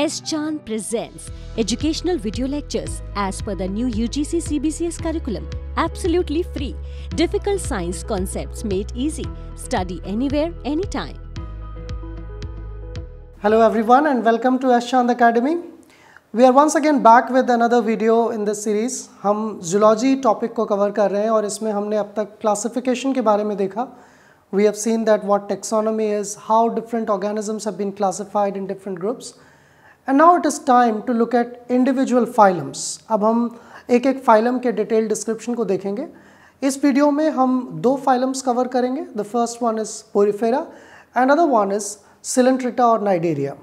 S-Chan presents educational video lectures as per the new UGC CBCS curriculum. Absolutely free. Difficult science concepts made easy. Study anywhere, anytime. Hello everyone and welcome to S-Chan Academy. We are once again back with another video in this series. We are zoology topic ko cover kar rahe aur isme humne ab classification ke We have seen that what taxonomy is, how different organisms have been classified in different groups. And now it is time to look at individual phylums अब हम एक एक phylum के detail description को देखेंगे इस video में हम दो फाइलम्स कवर करेंगे the first one is Porifera and other one is Coelenterata और Cnidaria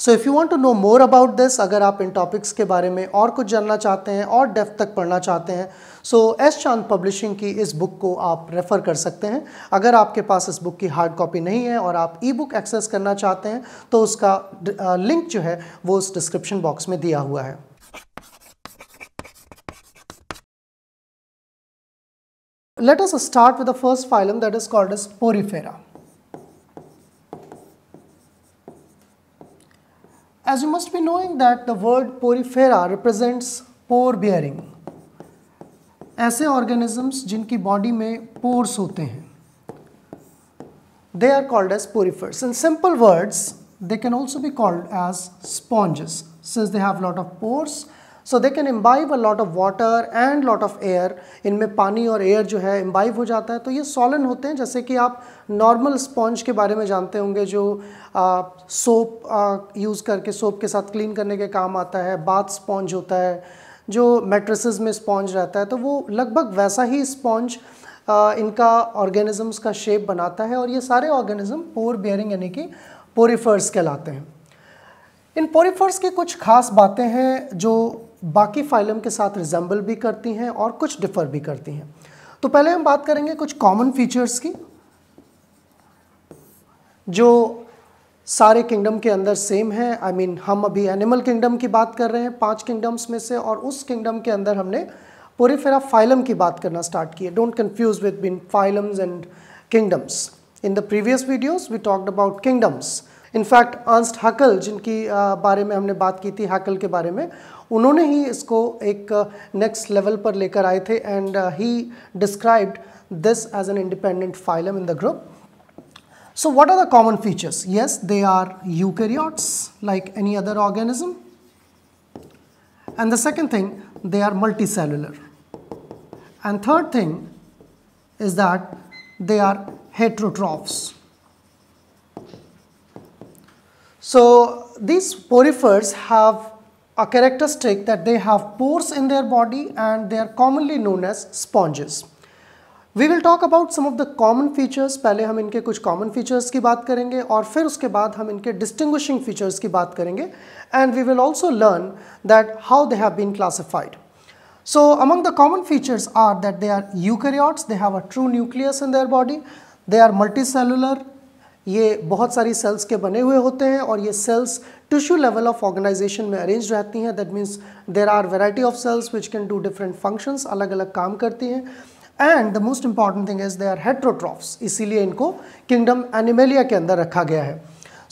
so if you want to know more about this अगर आप इन टॉपिक्स के बारे में और कुछ जानना चाहते हैं और डेफ तक पढ़ना चाहते हैं सो एस चांद पब्लिशिंग की इस बुक को आप रेफ़र कर सकते हैं अगर आपके पास इस बुक की हार्ड कॉपी नहीं है और आप ई बुक एक्सेस करना चाहते हैं तो उसका लिंक जो है वो उस डिस्क्रिप्शन बॉक्स में दिया हुआ है let's start with the first phylum that is called as Porifera As you must be knowing that the word porifera represents pore bearing. ऐसे organisms जिनकी body में pores होते हैं they are called as porifers. In simple words, they can also be called as sponges since they have lot of pores so they can imbibe a lot of water and lot of air इनमें पानी और air जो है imbibe हो जाता है तो ये सॉलन होते हैं जैसे कि आप नॉर्मल स्पॉन्ज के बारे में जानते होंगे जो सोप यूज़ करके सोप के साथ क्लीन करने के काम आता है बाथ स्पॉन्ज होता है जो मेट्रेसेस में स्पॉन्ज रहता है तो वो लगभग वैसा ही स्पॉन्ज इनका ऑर्गेनिजम्स का शेप बनाता है और ये सारे ऑर्गेनिज्म पोर बियरिंग यानी कि पोरीफर्स कहलाते हैं इन पोरीफर्स के कुछ खास बातें हैं जो बाकी फाइलम के साथ रिजेंबल भी करती हैं और कुछ डिफर भी करती हैं तो पहले हम बात करेंगे कुछ कॉमन फीचर्स की जो सारे किंगडम के अंदर सेम है आई I मीन mean, हम अभी एनिमल किंगडम की बात कर रहे हैं पांच किंगडम्स में से और उस किंगडम के अंदर हमने पोरीफेरा फाइलम की बात करना स्टार्ट की है don't confuse with been phylums and kingdoms in the previous videos we talked about kingdoms in fact Ernst Haeckel जिनकी बारे में हमने बात की थी हकल के बारे में उन्होंने ही इसको एक नेक्स्ट uh, लेवल पर लेकर आए थे and he described this as an independent phylum in the group. So what are the common features? Yes, they are eukaryotes like any other organism. And the second thing, they are multicellular. And third thing is that they are heterotrophs. So these porifers have a characteristic that they have pores in their body and they are commonly known as sponges. We will talk about some of the common features. पहले हम इनके कुछ common features की बात करेंगे और फिर उसके बाद हम इनके distinguishing features की बात करेंगे and we will also learn that how they have been classified. So among the common features are that they are eukaryotes, they have a true nucleus in their body, they are multicellular, ये बहुत सारी sales के बने हुए होते हैं और ये cells tissue level of organisation में अरेंज रहती हैं that means there are variety of cells which can do different functions अलग अलग काम करती हैं and the most important thing is they are heterotrophs इसीलिए इनको किंगडम एनिमेलिया के अंदर रखा गया है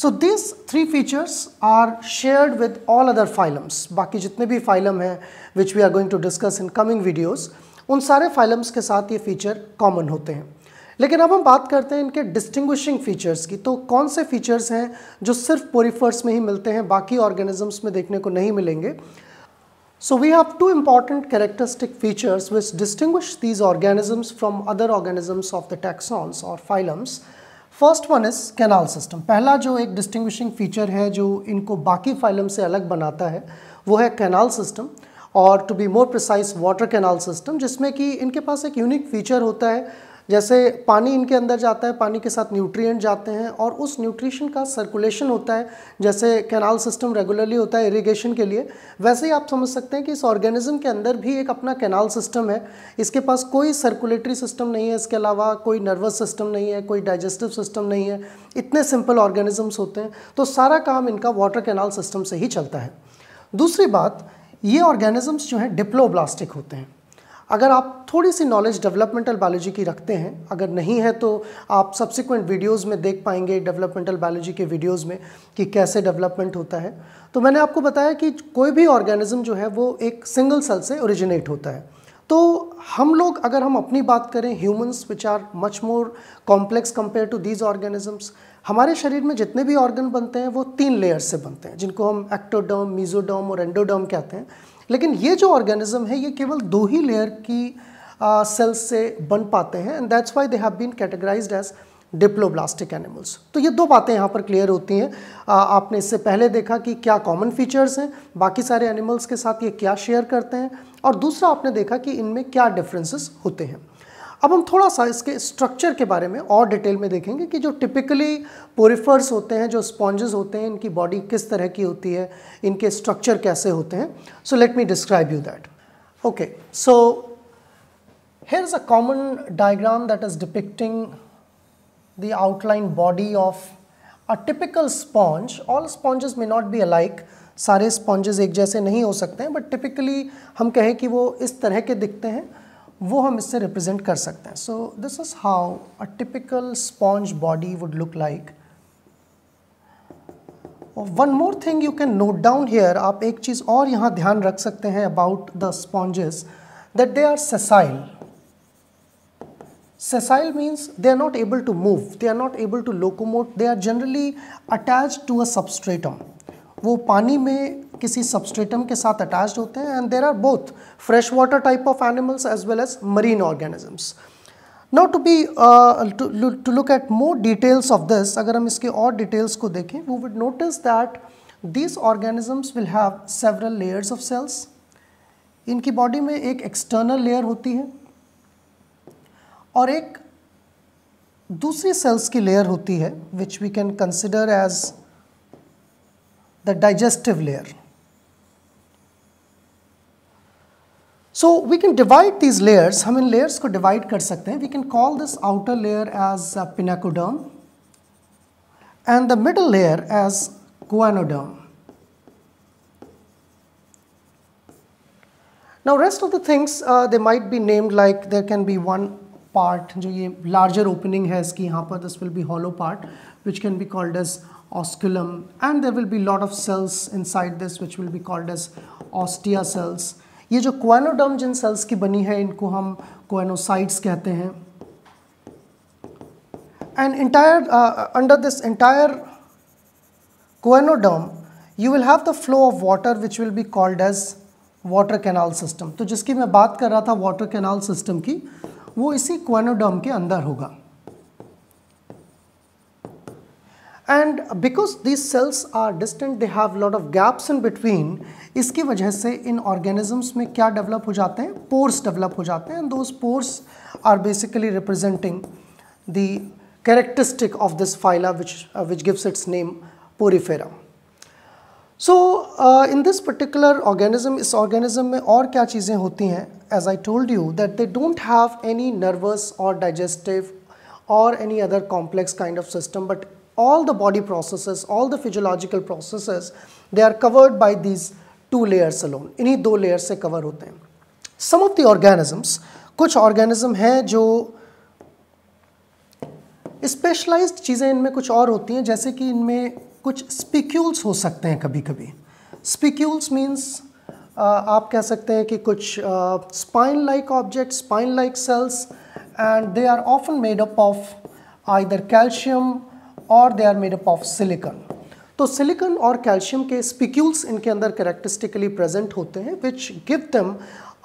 so this three features are shared with all other phylums बाकी जितने भी फाइलम हैं which we are going to discuss in coming videos उन सारे फाइलम्स के साथ ये फीचर कॉमन होते हैं लेकिन अब हम बात करते हैं इनके डिस्टिंग्विशिंग फीचर्स की तो कौन से फीचर्स हैं जो सिर्फ पोरीफर्स में ही मिलते हैं बाकी ऑर्गेनिजम्स में देखने को नहीं मिलेंगे so we have two important characteristic features which distinguish these organisms from other organisms of the taxons और phylums first one is canal system पहला जो एक डिस्टिंग्विशिंग फीचर है जो इनको बाकी फाइलम से अलग बनाता है वो है कैनाल सिस्टम और to be more precise water canal system जिसमें कि इनके पास एक यूनिक फीचर होता है जैसे पानी इनके अंदर जाता है पानी के साथ न्यूट्रिएंट जाते हैं और उस न्यूट्रिशन का सर्कुलेशन होता है जैसे कैनाल सिस्टम रेगुलरली होता है इरिगेशन के लिए वैसे ही आप समझ सकते हैं कि इस ऑर्गेनिज्म के अंदर भी एक अपना कैनाल सिस्टम है इसके पास कोई सर्कुलेटरी सिस्टम नहीं है इसके अलावा कोई नर्वस सिस्टम नहीं है कोई डाइजेस्टिव सिस्टम नहीं है इतने सिंपल ऑर्गेनिजम्स होते हैं तो सारा काम इनका वाटर कैनाल सिस्टम से ही चलता है दूसरी बात ये ऑर्गेनिजम्स जो हैं डिप्लोब्लास्टिक होते हैं अगर आप थोड़ी सी नॉलेज डेवलपमेंटल बायोलॉजी की रखते हैं अगर नहीं है तो आप सब्सिक्वेंट वीडियोस में देख पाएंगे डेवलपमेंटल बायोलॉजी के वीडियोस में कि कैसे डेवलपमेंट होता है तो मैंने आपको बताया कि कोई भी ऑर्गेनिज्म जो है वो एक सिंगल सेल से ओरिजिनेट होता है तो हम लोग अगर हम अपनी बात करें humans which are much more complex compare to these organisms हमारे शरीर में जितने भी ऑर्गन बनते हैं वो तीन लेयर से बनते हैं जिनको हम एक्टोडर्म मीजोडर्म और एंडोडर्म कहते हैं लेकिन ये जो ऑर्गेनिज्म है ये केवल दो ही लेयर की सेल्स uh, से बन पाते हैं and that's why they have been categorise as diploblastic animals तो ये दो बातें यहाँ पर क्लियर होती हैं आपने इससे पहले देखा कि क्या कॉमन फीचर्स हैं बाकी सारे एनिमल्स के साथ ये क्या शेयर करते हैं और दूसरा आपने देखा कि इनमें क्या डिफरेंसेस होते हैं अब हम थोड़ा सा इसके स्ट्रक्चर के बारे में और डिटेल में देखेंगे कि जो टिपिकली पोरिफर्स होते हैं जो स्पॉन्जेस होते हैं इनकी बॉडी किस तरह की होती है इनके स्ट्रक्चर कैसे होते हैं so let me describe you that okay so so is a common diagram that is depicting outline body of a typical sponge all sponges sponges not be a like सारे स्पॉन्जेस एक जैसे नहीं हो सकते हैं बट टिपिकली हम कहें कि वो इस तरह के दिखते हैं वो हम इससे रिप्रेजेंट कर सकते हैं so this is how a typical sponge body would look like one more thing you can note down here आप एक चीज़ और यहां ध्यान रख सकते हैं about the sponges that they are sessile Sessile means they are not able to move they are not able to locomote they are generally attach to a substratum वो पानी में किसी सबस्ट्रेटम के साथ अटैच होते हैं and there are both fresh water type of animals as well as marine organisms now to be to look at more details of this अगर हम इसके और डिटेल्स को देखें we would notice that this organisms will have several layers of cells इनकी body में एक external layer होती है और एक दूसरी सेल्स की लेयर होती है which we can consider as the digestive layer So we can divide these layers, हम इन layers को divide कर सकते हैं We can call this outer layer as uh, pinacoderm and the middle layer as guanoderm. Now rest of the things uh, they might be named like there can be one part जो ये larger opening है इसकी यहाँ पर this will be hollow part which can be called as osculum and there will be lot of cells inside this which will be called as ostia cells ये जो क्वानोडम जिन sales की बनी है इनको हम क्वेनोसाइट्स कहते हैं and entire under this entire choanoderm you will have the flow of water which will be called as water canal system तो जिसकी मैं बात कर रहा था वाटर कैनाल सिस्टम की वो इसी क्वेनोडम के अंदर होगा and because these cells are distant they have lot of gaps in between इसकी वजह से इन ऑर्गेनिजम्स में क्या डेवलप हो जाते हैं पोर्स डेवलप हो जाते हैं and those pores are basically representing the characteristic of this phyla which uh, which gives its name porifera so uh, in this particular organism is organism में और क्या चीज़ें होती हैं as I told you that they don't have any nervous or digestive or any other complex kind of system but all the body processes, all the physiological processes, they are covered by these two layers alone. इन्हीं दो layer से cover होते हैं Some of the organisms, कुछ organism हैं जो specialise चीज़ें इनमें कुछ और होती हैं जैसे कि इनमें कुछ स्पिक्यूल्स हो सकते हैं कभी कभी स्पिक्यूल्स मीन्स आप कह सकते हैं कि कुछ spine like object spine like cells and they are often made up of either calcium और they are made up of silicon तो सिलिकन और कैल्शियम के स्पिक्यूल्स इनके अंदर करेक्टरिस्टिकली प्रेजेंट होते हैं which give them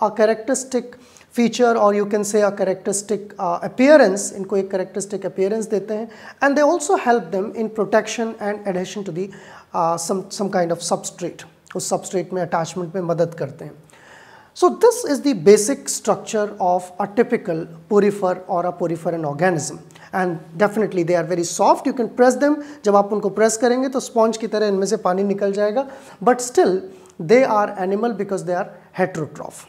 a characteristic feature और you can say a characteristic appearance इनको एक करेक्टरिस्टिक अपेयरेंस देते हैं and they also help them in protection and adhesion to the some kind of substrate उस substrate में attachment में मदद करते हैं so this is the basic structure of a typical porifer और a porifer an organism and definitely they are very soft you can press them जब आप उनको प्रेस करेंगे तो स्पॉन्ज की तरह इनमें से पानी निकल जाएगा but still they are animal because they are heterotroph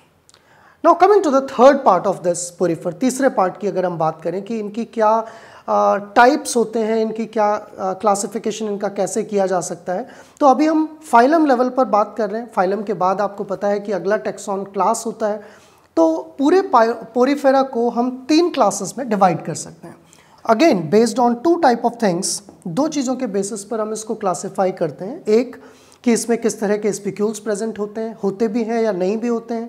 now coming to the third part of this porifer तीसरे पार्ट की अगर हम बात करें कि इनकी क्या टाइप्स uh, होते हैं इनकी क्या क्लासिफिकेशन uh, इनका कैसे किया जा सकता है तो अभी हम फाइलम लेवल पर बात कर रहे हैं फाइलम के बाद आपको पता है कि अगला टेक्सॉन क्लास होता है तो पूरे पोरीफेरा को हम तीन क्लासेस में डिवाइड कर सकते हैं again based on two type of things दो चीज़ों के बेसिस पर हम इसको क्लासिफाई करते हैं एक कि इसमें किस तरह के स्पिक्यूल्स प्रेजेंट होते हैं होते भी हैं या नहीं भी होते हैं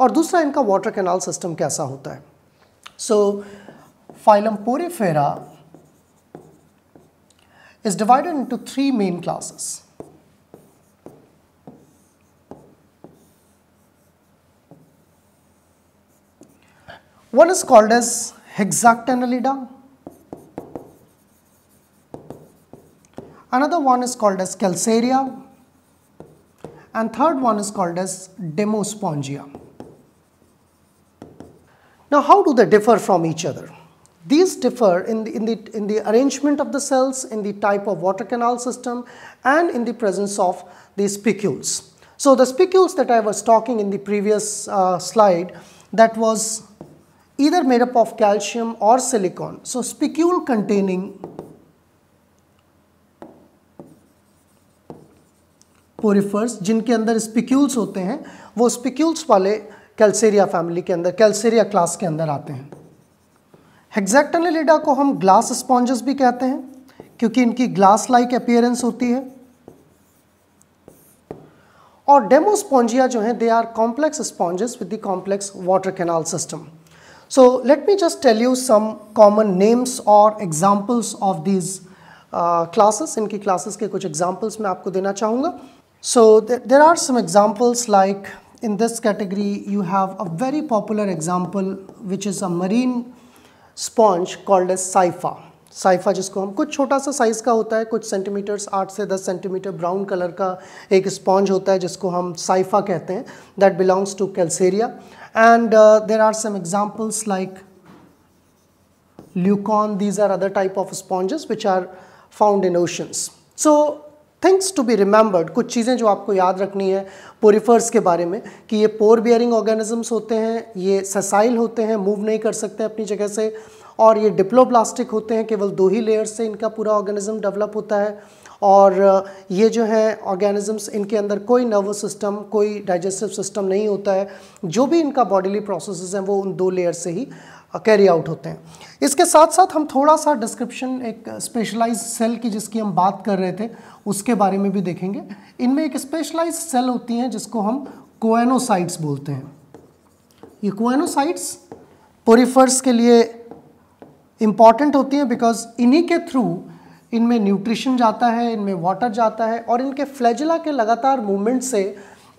और दूसरा इनका वाटर कैनाल सिस्टम कैसा होता है so phylum Porifera divided into three main classes one is called as as Annelida Another one is called as calcarea and third one is called as demospongia. Now how do they differ from each other? These differ in the, in, the, in the arrangement of the cells, in the type of water canal system and in the presence of the spicules. So the spicules that I was talking in the previous uh, slide that was either made up of calcium or silicon. So spicule containing porifers जिनके अंदर spicules होते हैं वो spicules वाले कैल्सेरिया family के अंदर कैल्सेरिया class के अंदर आते हैं हेक्जैक्टनलीडा को हम ग्लास स्पॉन्जेस भी कहते हैं क्योंकि इनकी ग्लास लाइक अपियरेंस होती है और डेमोस्पॉन्जिया जो है they are complex sponges with the complex water canal system so let me just tell you some common names और एग्जाम्पल्स ऑफ दीज क्लासेस इनकी क्लासेस के कुछ एग्जाम्पल्स मैं आपको देना चाहूँगा So there are some examples like in this category, you have a very popular example, which is a marine sponge called a sypha. Sypha, which is a small size, a few centimeters, 8 to 10 centimeters, brown color ka ek sponge, which we call sypha, that belongs to calcarea. And uh, there are some examples like leucon. These are other type of sponges which are found in oceans. So things to be remembered कुछ चीज़ें जो आपको याद रखनी है पोरीफर्स के बारे में कि ये पोर बियरिंग ऑर्गेनिजम्स होते हैं ये ससाइल होते हैं मूव नहीं कर सकते अपनी जगह से और ये डिप्लोप्लास्टिक होते हैं केवल दो ही लेयर्स से इनका पूरा ऑर्गेनिज्म डेवलप होता है और ये जो है ऑर्गेनिजम्स इनके अंदर कोई नर्वस सिस्टम कोई डाइजेस्टिव सिस्टम नहीं होता है जो भी इनका बॉडीली प्रोसेस हैं वो उन दो लेयर से ही कैरी आउट होते हैं इसके साथ साथ हम थोड़ा सा डिस्क्रिप्शन एक स्पेशलाइज सेल की जिसकी हम बात कर रहे थे उसके बारे में भी देखेंगे इनमें एक स्पेशलाइज सेल होती हैं जिसको हम कोएनोसाइट्स बोलते हैं ये कोएनोसाइट्स पोरीफर्स के लिए इम्पॉर्टेंट होती हैं बिकॉज इन्हीं के थ्रू इनमें न्यूट्रिशन जाता है इनमें वाटर जाता है और इनके फ्लैजिला के लगातार मूवमेंट से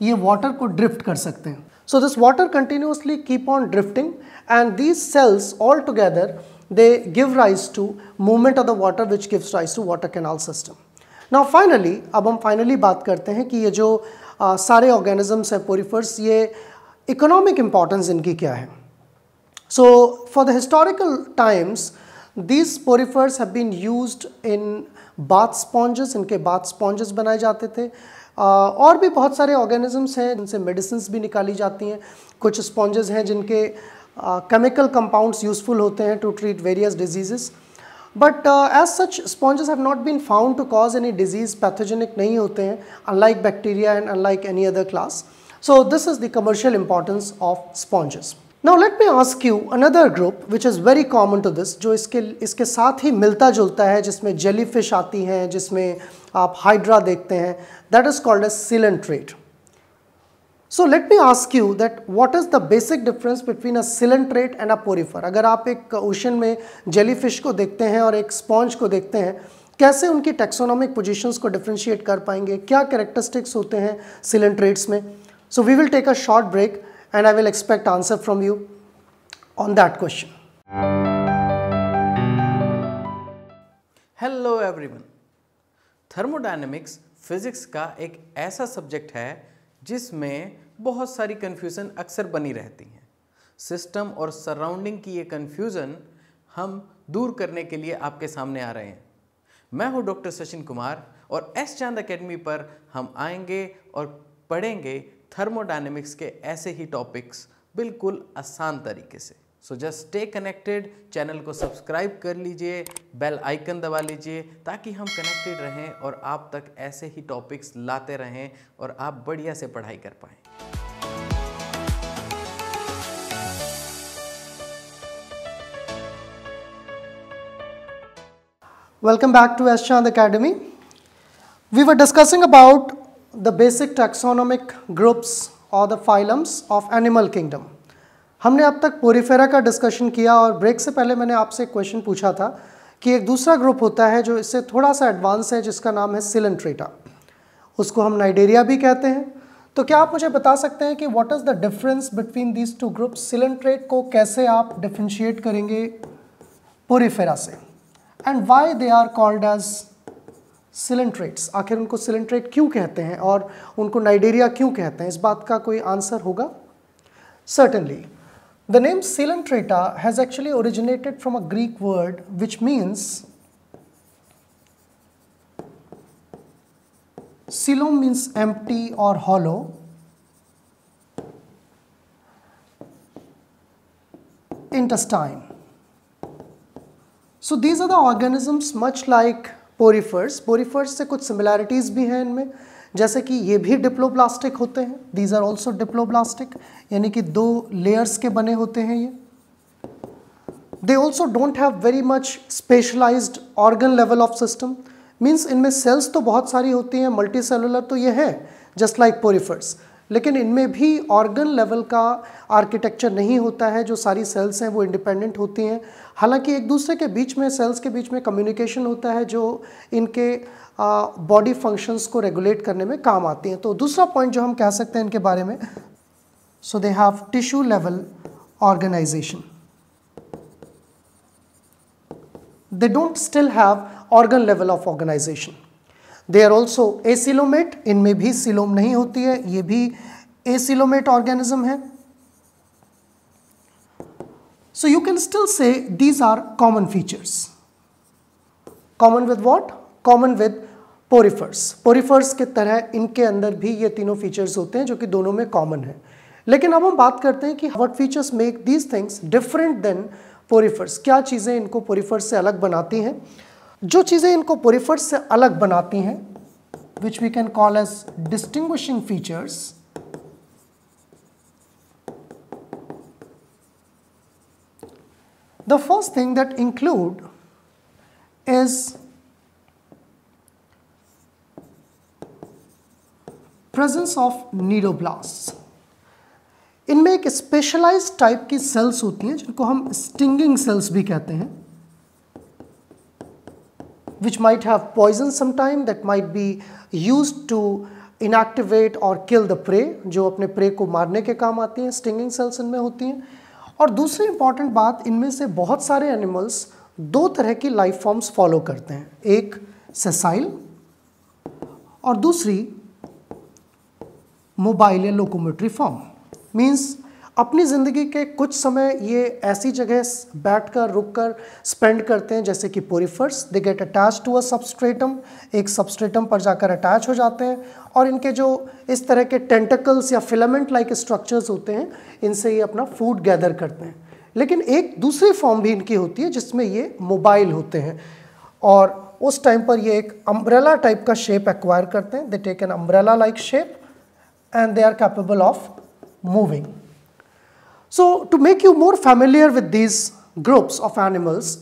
ये वाटर को ड्रिफ्ट कर सकते हैं So this water continuously keep on drifting and these cells all together they give rise to movement of the water which gives rise to water canal system. Now finally अब हम finally बात करते हैं कि ये जो सारे organisms हैं porifers, ये economic importance इनकी क्या है So for the historical times these porifers have been used in bath sponges इनके bath sponges बनाए जाते थे और भी बहुत सारे ऑर्गेनिजम्स हैं जिनसे मेडिसिन भी निकाली जाती हैं कुछ स्पॉन्जेस हैं जिनके केमिकल कंपाउंड्स यूजफुल होते हैं to treat various diseases but as such sponges have not been found to cause any disease pathogenic नहीं होते हैं unlike bacteria and unlike any other class so this is the commercial importance of sponges now let me ask you another group which is very common to this जो इसके इसके साथ ही मिलता जुलता है जिसमें जेली फिश आती हैं जिसमें आप हाइड्रा देखते हैं that is called a coelenterate so let me ask you that what is the basic difference between a coelenterate and a porifer अगर आप एक ओशन में जेली फिश को देखते हैं और एक स्पॉन्ज को देखते हैं कैसे उनकी टेक्सोनॉमिक पोजिशन को डिफ्रेंशिएट कर पाएंगे क्या करेक्टरिस्टिक्स होते हैं सिलेंट्रेट्स में so we will take a short break and I will expect answer from you on that question. Hello everyone thermodynamics physics का एक ऐसा सब्जेक्ट है जिसमें बहुत सारी कन्फ्यूज़न अक्सर बनी रहती हैं सिस्टम और सराउंडिंग की ये कन्फ्यूज़न हम दूर करने के लिए आपके सामने आ रहे हैं मैं हूं डॉक्टर सचिन कुमार और एस चांद अकेडमी पर हम आएंगे और पढ़ेंगे थर्मोडाइनमिक्स के ऐसे ही टॉपिक्स बिल्कुल आसान तरीके से so just stay connected channel को सब्सक्राइब कर लीजिए बेल आइकन दबा लीजिए ताकि हम कनेक्टेड रहें और आप तक ऐसे ही टॉपिक्स लाते रहें और आप बढ़िया से पढ़ाई कर पाएँ Welcome back to ashan Academy. We were discussing about the basic taxonomic groups और the phylums of animal kingdom हमने अब तक पोरीफेरा का डिस्कशन किया और ब्रेक से पहले मैंने आपसे एक क्वेश्चन पूछा था कि एक दूसरा ग्रुप होता है जो इससे थोड़ा सा एडवांस है जिसका नाम है सिलेंट्रेटा उसको हम नाइडेरिया भी कहते हैं तो क्या आप मुझे बता सकते हैं कि what is the difference between these two group coelenterate को कैसे आप डिफ्रेंशिएट करेंगे पोरीफेरा से and why they are called as coelenterates आखिर उनको सिलेंट्रेट क्यों कहते हैं और उनको नाइडेरिया क्यों कहते हैं इस बात का कोई आंसर होगा certainly the name Coelenterata has actually originated from a Greek word which means coelo means empty और hollow intestine so these are the organisms much like porifers porifers से कुछ सिमिलैरिटीज़ भी हैं इनमें जैसे कि ये भी डिप्लोब्लास्टिक होते हैं दीज आर ऑल्सो डिप्लोब्लास्टिक यानी कि दो लेयर्स के बने होते हैं ये they also don't have very much specialise organ level of system means इनमें सेल्स तो बहुत सारी होती हैं मल्टी सेलुलर तो ये है जस्ट लाइक पोरीफर्स लेकिन इनमें भी ऑर्गन लेवल का आर्किटेक्चर नहीं होता है जो सारी सेल्स हैं वो इंडिपेंडेंट होती हैं हालांकि एक दूसरे के बीच में सेल्स के बीच में कम्युनिकेशन होता है जो इनके बॉडी फंक्शंस को रेगुलेट करने में काम आती हैं तो दूसरा पॉइंट जो हम कह सकते हैं इनके बारे में so they have tissue level organisation they don't still have organ level of organisation they are also acoelomate इनमें भी सिलोम नहीं होती है ये भी एसिलोमेट ऑर्गेनिज्म है so you can still say these are common features common with what common with porifers porifers के तरह इनके अंदर भी ये तीनों फीचर्स होते हैं जो कि दोनों में कॉमन है लेकिन अब हम बात करते हैं कि what features make these things different than porifers क्या चीज़ें इनको पोरिफर्स से अलग बनाती हैं जो चीज़ें इनको पोरीफर्स से अलग बनाती हैं which we can call as distinguishing features the first thing that include is presence of cnidoblast इनमें एक स्पेशलाइज टाइप की सेल्स होती हैं जिनको हम स्टिंगिंग सेल्स भी कहते हैं which might have poison sometime that might be used to inactivate और किल द प्रे जो अपने प्रे को मारने के काम आती हैं स्टिंगिंग सेल्स इनमें होती हैं और दूसरी इंपॉर्टेंट बात इनमें से बहुत सारे एनिमल्स दो तरह की लाइफ फॉर्म्स फॉलो करते हैं एक सेसाइल और दूसरी मोबाइल या लोकोमोटरी फॉर्म मीन्स अपनी ज़िंदगी के कुछ समय ये ऐसी जगह बैठ कर रुक कर स्पेंड करते हैं जैसे कि पोरीफर्स they get attach to a substratum एक सबस्ट्रेटम पर जाकर अटैच हो जाते हैं और इनके जो इस तरह के टेंटकल्स या फिलामेंट लाइक स्ट्रक्चर्स होते हैं इनसे ये अपना फूड गैदर करते हैं लेकिन एक दूसरी फॉर्म भी इनकी होती है जिसमें ये मोबाइल होते हैं और उस टाइम पर ये एक अम्ब्रेला टाइप का शेप एक्वायर करते हैं they take an umbrella like shape and they are capable of moving So to make you more familiar with these groups of animals,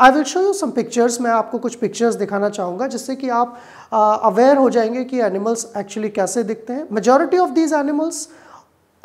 I will show you some pictures. मैं आपको कुछ pictures दिखाना चाहूँगा जिससे कि आप अवेयर aware हो जाएंगे कि एनिमल्स एक्चुअली कैसे दिखते हैं Majority of these animals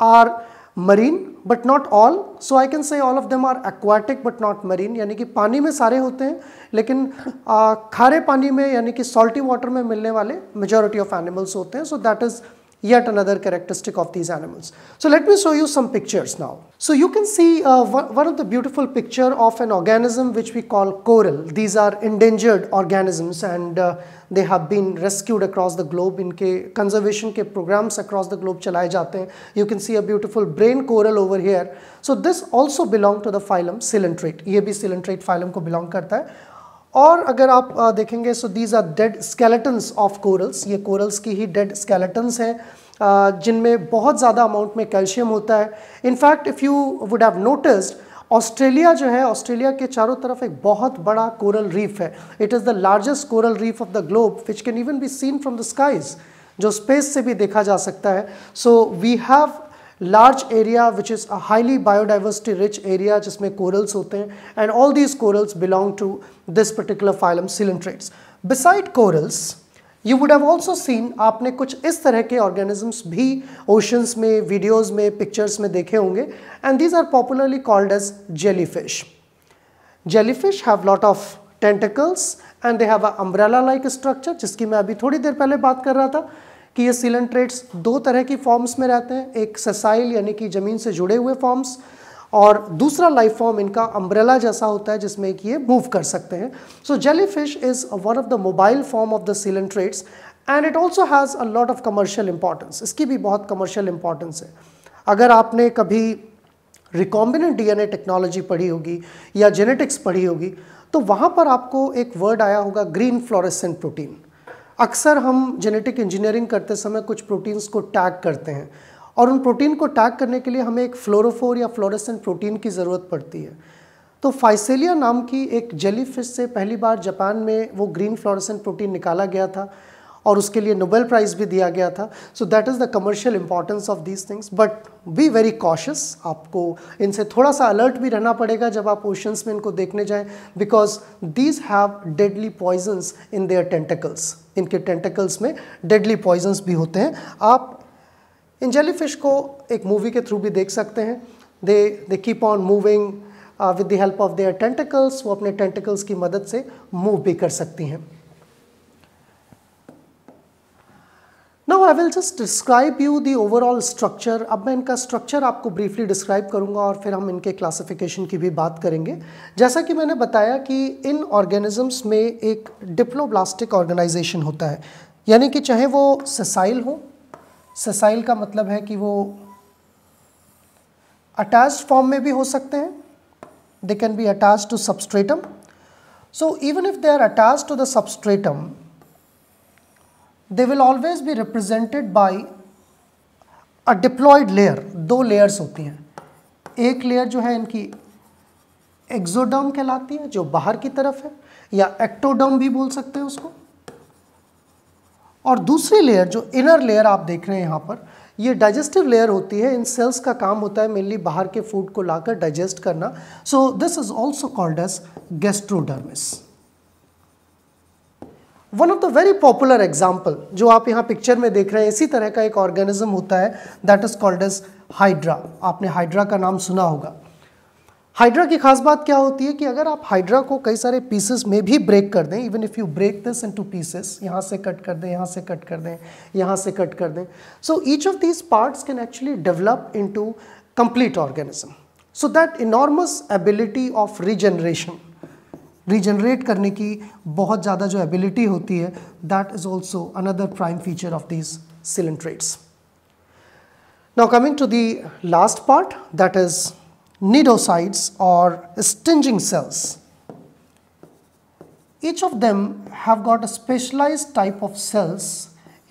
are marine but not all so I can say all of them are aquatic but not marine यानी कि पानी में सारे होते हैं लेकिन uh, खारे पानी में यानी कि सॉल्टी वाटर में मिलने वाले मेजोरिटी ऑफ एनिमल्स होते हैं so that is yet another characteristic of these animals. So let me show you some pictures now. So you can see uh, one of the beautiful picture of an organism which we call coral. These are endangered organisms and uh, they have been rescued across the globe. ke conservation ke programs across the globe chalaye jate hain. You can see a beautiful brain coral over here. So this also belong to the phylum Coelentrate. Ye bhi Coelentrate phylum ko belong karta hai. और अगर आप देखेंगे so these are dead skeletons of corals ये corals की ही dead skeletons हैं जिनमें बहुत ज़्यादा अमाउंट में कैल्शियम होता है in fact if you would have noticed Australia जो है ऑस्ट्रेलिया के चारों तरफ एक बहुत बड़ा कोरल रीफ है it is the largest coral reef of the globe which can even be seen from the skies जो स्पेस से भी देखा जा सकता है so we have large area which is a highly biodiversity rich area जिसमें corals होते हैं and all these corals belong to this particular phylum coelenterates beside corals you would have also seen आपने कुछ इस तरह के ऑर्गेनिजम्स भी oceans में वीडियोज में पिक्चर्स में देखे होंगे and these are popularly called as jelly fish jelly fish have lot of tentacles and they have a umbrella like structure जिसकी मैं अभी थोड़ी देर पहले बात कर रहा था कि ये सिलेंट्रेट्स दो तरह की फॉर्म्स में रहते हैं एक ससाइल यानी कि ज़मीन से जुड़े हुए फॉर्म्स और दूसरा लाइफ फॉर्म इनका अम्ब्रेला जैसा होता है जिसमें कि ये मूव कर सकते हैं so jelly fish is one of the mobile form of the coelenterates and it also has a lot of commercial importance इसकी भी बहुत कमर्शियल इंपॉर्टेंस है अगर आपने कभी रिकॉम्बिनेंट डीएनए टेक्नोलॉजी पढ़ी होगी या जेनेटिक्स पढ़ी होगी तो वहाँ पर आपको एक वर्ड आया होगा ग्रीन फ्लोरेसेंट प्रोटीन अक्सर हम जेनेटिक इंजीनियरिंग करते समय कुछ प्रोटीन्स को टैग करते हैं और उन प्रोटीन को टैग करने के लिए हमें एक फ्लोरोफोर या फ्लोरेसेंट प्रोटीन की ज़रूरत पड़ती है तो फाइसेलिया नाम की एक जेली फिश से पहली बार जापान में वो ग्रीन फ्लोरेसेंट प्रोटीन निकाला गया था और उसके लिए नोबेल प्राइज़ भी दिया गया था so that is the commercial importance of these things but be very cautious आपको इनसे थोड़ा सा अलर्ट भी रहना पड़ेगा जब आप ओशंस में इनको देखने जाएं because these have deadly poisons in their tentacles इनके टेंटिकल्स में डेडली पॉइजन्स भी होते हैं आप इन जेली फिश को एक मूवी के थ्रू भी देख सकते हैं they they keep on moving with the help of their tentacles वो अपने टेंटिकल्स की मदद से मूव भी कर सकती हैं now I will just describe you the overall structure अब मैं इनका स्ट्रक्चर आपको ब्रीफली डिस्क्राइब करूंगा और फिर हम इनके क्लासिफिकेशन की भी बात करेंगे जैसा कि मैंने बताया कि इन ऑर्गेनिजम्स में एक डिप्लोब्लास्टिक ऑर्गेनाइजेशन होता है यानी कि चाहे वो ससाइल हो ससाइल का मतलब है कि वो अटैच फॉर्म में भी हो सकते हैं they can be attach to substratum so even if they are attach to the substratum they will always be represented by a diploid layer दो layers होती हैं एक layer जो है इनकी एक्सोडर्म कहलाती है जो बाहर की तरफ है या एक्टोडर्म भी बोल सकते हैं उसको और दूसरी लेयर जो इनर लेयर आप देख रहे हैं यहाँ पर ये डाइजेस्टिव लेयर होती है इन सेल्स का काम होता है मेनली बाहर के फूड को लाकर डाइजेस्ट करना so this is also called as gastrodermis one of the very popular example जो आप यहाँ पिक्चर में देख रहे हैं इसी तरह का एक ऑर्गेनिज्म होता है that is called as hydra आपने हाइड्रा का नाम सुना होगा हाइड्रा की खास बात क्या होती है कि अगर आप हाइड्रा को कई सारे पीसेस में भी ब्रेक कर दें even if you break this into pieces यहाँ से कट कर दें यहाँ से कट कर दें यहाँ से कट कर दें so each of these parts can actually develop into complete organism so that enormous ability of regeneration regenerate करने की बहुत ज़्यादा जो एबिलिटी होती है that is also another prime feature of these coelenterates now coming to the last part that is cnidocytes और stinging cells each of them have got a specialise type of cells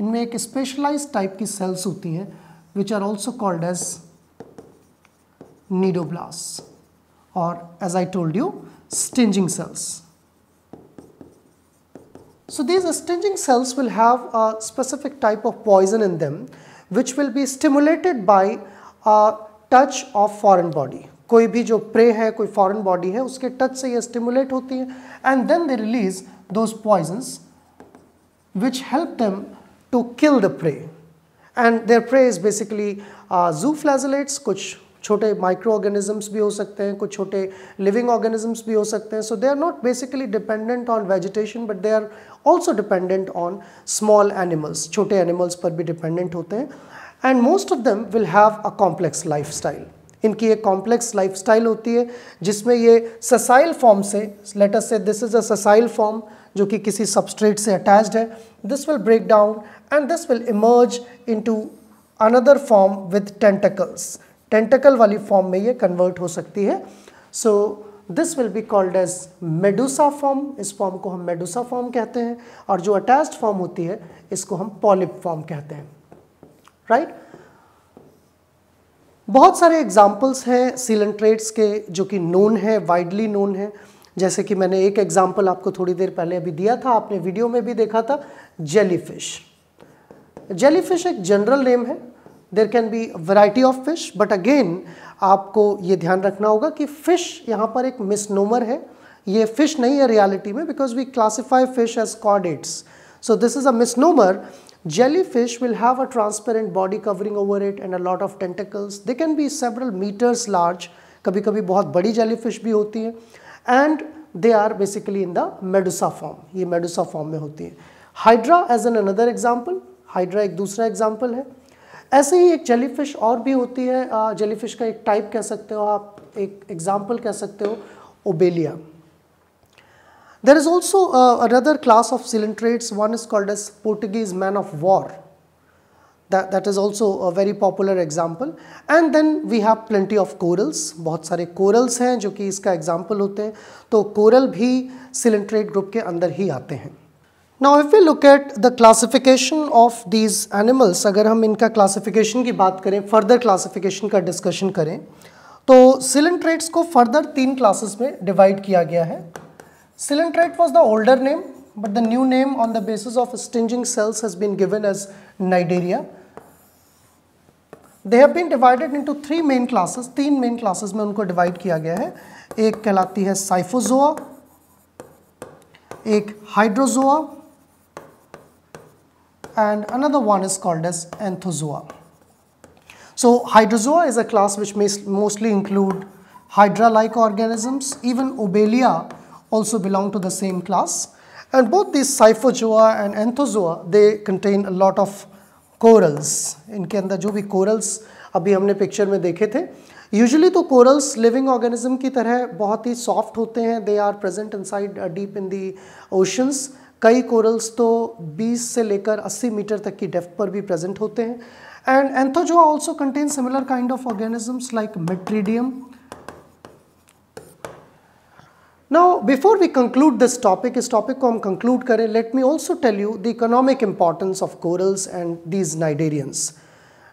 इनमें एक specialise type की cells होती हैं which are also called as cnidoblast or as I told you stinging cells. So these stinging cells will have a specific type of poison in them which will be stimulated by touch of foreign body. कोई भी जो pray है कोई foreign body है उसके touch से ये stimulate होती है and then they release those poisons which help them to kill the prey. And their prey is basically uh, zooflagellates, which छोटे माइक्रो ऑर्गेनिजम्स भी हो सकते हैं कुछ छोटे लिविंग ऑर्गेनिजम्स भी हो सकते हैं so they are not basically dependent on vegetation but they are also dependent on small animals छोटे एनिमल्स पर भी डिपेंडेंट होते हैं and most of them will have a complex life style इनकी एक कॉम्प्लेक्स लाइफ स्टाइल होती है जिसमें ये ससाइल फॉर्म से let's say this is a sessile form जो कि किसी सबस्ट्रेट से अटैच्ड है this will break down and this will emerge into another form with tentacles tentacle वाली फॉर्म में ये कन्वर्ट हो सकती है so this will be called as medusa form इस फॉर्म को हम मेडुसा फॉर्म कहते हैं और जो अटैच्ड फॉर्म होती है इसको हम पॉलिप फॉर्म कहते हैं राइट right? बहुत सारे एग्जाम्पल्स हैं सीलेंट्रेट्स के जो कि नोन है वाइडली नोन है जैसे कि मैंने एक एग्जाम्पल आपको थोड़ी देर पहले अभी दिया था आपने वीडियो में भी देखा था जेलीफिश जेलीफिश एक जनरल नेम है there can be variety of fish but again आपको ये ध्यान रखना होगा कि फिश यहाँ पर एक मिसनोमर है ये फिश नहीं है रियालिटी में because we classify fish as chordates so this is a miss jelly fish will have a transparent body covering over it and a lot of tentacles they can be several metres large कभी कभी बहुत बड़ी jelly fish भी होती है and they are basically in the medusa form ये medusa form में होती है hydra as an another example hydra एक दूसरा एग्जाम्पल है ऐसे ही एक जेलीफिश और भी होती है जेलीफिश का एक टाइप कह सकते हो आप एक एग्जाम्पल कह सकते हो obelia there is also another class of coelenterates one is called as Portuguese man of war that is also a very popular example and then we have plenty of corals बहुत सारे corals हैं जो कि इसका example होते हैं तो coral भी सिलेंट्रेट ग्रुप के अंदर ही आते हैं now if you look at the classification of these animals अगर हम इनका क्लासिफिकेशन की बात करें फर्दर क्लासिफिकेशन का डिस्कशन करें तो सिलेंट्रेट्स को फर्दर तीन क्लासेस में डिवाइड किया गया है coelenterate was the older name but the new name on the basis of stinging cells has been given as Cnidaria they have been divided into three main classes तीन main classes में उनको divide किया गया है एक कहलाती है Scyphozoa एक Hydrozoa and another one is called as anthozoa. So hydrozoa is a class which may mostly include hydra-like organisms. Even Obelia also belong to the same class. And both these Cyphozoa and Anthozoa, they contain a lot of corals. इनके andar jo bhi corals abhi humne picture mein dekhe the. Usually to corals living organism ki tarah bahut hi soft hote hain. They are present inside uh, deep in the oceans. कई corals तो 20 से लेकर 80 metre तक की depth पर भी present होते हैं and Anthozoa also contain similar kind of organisms like Metridium now before we conclude this topic इस टॉपिक को हम कंक्लूड करें let me also tell you the economic importance of corals and these cnidarians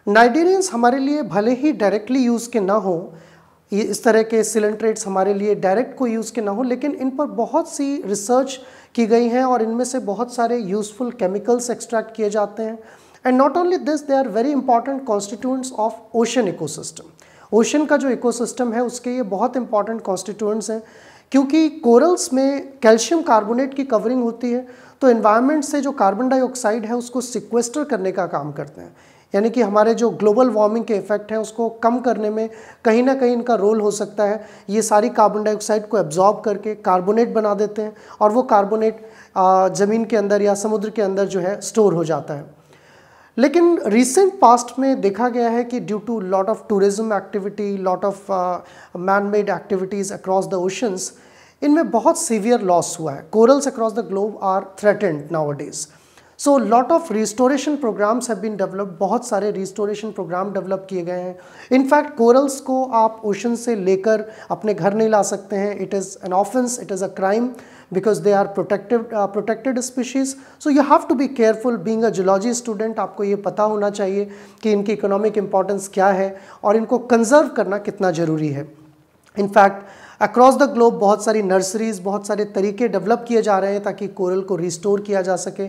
cnidarians हमारे लिए भले ही directly use के ना हो इस तरह के सिलेंट्रेट्स हमारे लिए डायरेक्ट को यूज़ के ना हो लेकिन इन पर बहुत सी रिसर्च की गई हैं और इनमें से बहुत सारे यूजफुल केमिकल्स एक्सट्रैक्ट किए जाते हैं and not only this they are very important constituents of ocean ecosystem ocean का जो इकोसिस्टम है उसके ये बहुत इंपॉर्टेंट कॉन्स्टिट्यूंट्स हैं क्योंकि कोरल्स में कैल्शियम कार्बोनेट की कवरिंग होती है तो इन्वायरमेंट से जो कार्बन डाइऑक्साइड है उसको सिक्वेस्टर करने का काम करते हैं यानी कि हमारे जो ग्लोबल वार्मिंग के इफेक्ट हैं उसको कम करने में कहीं ना कहीं इनका रोल हो सकता है ये सारी कार्बन डाइऑक्साइड को एब्जॉर्ब करके कार्बोनेट बना देते हैं और वो कार्बोनेट ज़मीन के अंदर या समुद्र के अंदर जो है स्टोर हो जाता है लेकिन रिसेंट पास्ट में देखा गया है कि due to lot of tourism activity lot of man made activities across the oceans इनमें बहुत सीवियर लॉस हुआ है corals across the globe are threatened nowadays so lot of restoration programmes have been developed बहुत सारे restoration programme develop किए गए हैं in fact corals को आप ओशन से लेकर अपने घर नहीं ला सकते हैं it is an offence it is a crime because they are protected protected species so you have to be careful being a zoology student आपको ये पता होना चाहिए कि इनकी इकोनॉमिक इंपॉर्टेंस क्या है और इनको कंजर्व करना कितना ज़रूरी है इनफैक्ट अक्रॉस द ग्लोब बहुत सारी नर्सरीज़ बहुत सारे तरीके डेवलप किए जा रहे हैं ताकि कोरल को रिस्टोर किया जा सके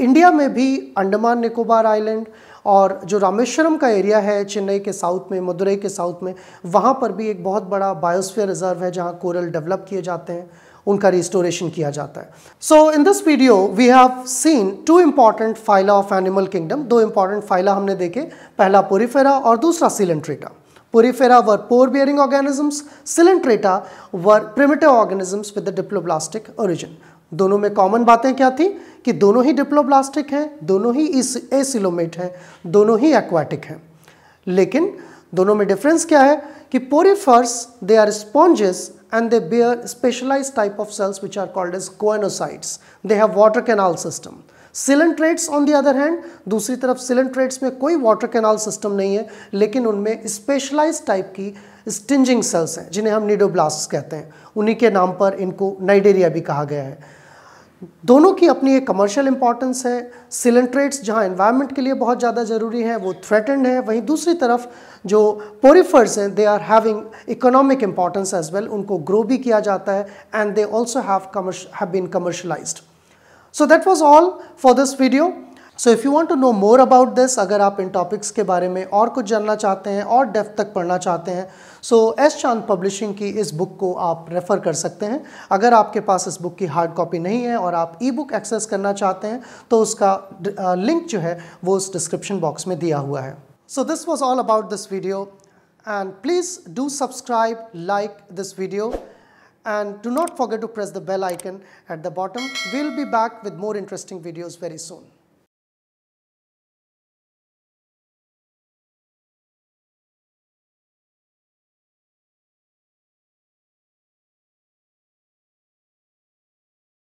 इंडिया में भी अंडमान निकोबार आइलैंड और जो रामेश्वरम का एरिया है चेन्नई के साउथ में मदुरई के साउथ में वहाँ पर भी एक बहुत बड़ा बायोस्फीयर रिजर्व है जहाँ कोरल डेवलप किए जाते हैं उनका रिस्टोरेशन किया जाता है so in this video we have seen two important phyla of animal kingdom दो इम्पॉर्टेंट फाइला हमने देखे पहला पोरीफेरा और दूसरा Coelenterata Porifera were pore bearing organisms Coelenterata were primitive organisms with the diploblastic origin दोनों में कॉमन बातें क्या थी कि दोनों ही डिप्लोब्लास्टिक हैं दोनों ही इस एसिलोमेट हैं दोनों ही एक्वाटिक हैं लेकिन दोनों में डिफरेंस क्या है कि पोरीफर्स they are sponges and they bear specialise type of cells which are called as coenocytes. They have water canal system coelenterates on the other hand दूसरी तरफ सिलेंट्रेट्स में कोई वाटर कैनाल सिस्टम नहीं है लेकिन उनमें स्पेशलाइज टाइप की stinging cells हैं जिन्हें हम निडोब्लास्ट कहते हैं उन्हीं के नाम पर इनको नाइडेरिया भी कहा गया है दोनों की अपनी एक कमर्शियल इंपॉर्टेंस है सिलेंट्रेट्स जहाँ इन्वायरमेंट के लिए बहुत ज़्यादा ज़रूरी है वो थ्रेटेंड है वहीं दूसरी तरफ जो पोरिफर्स हैं they are having economic importance as well उनको ग्रो भी किया जाता है and they also have been commercialised so that was all for this video so if you want to know more about this अगर आप इन topics के बारे में और कुछ जानना चाहते हैं और डेफ तक पढ़ना चाहते हैं सो एस चांद पब्लिशिंग की इस बुक को आप रेफ़र कर सकते हैं अगर आपके पास इस बुक की हार्ड कॉपी नहीं है और आप ई बुक एक्सेस करना चाहते हैं तो उसका लिंक जो है वो उस डिस्क्रिप्शन बॉक्स में दिया हुआ है so this was all about this video and please do subscribe like this video and do not forget to press the bell icon at the bottom we'll be back with more interesting videos very Son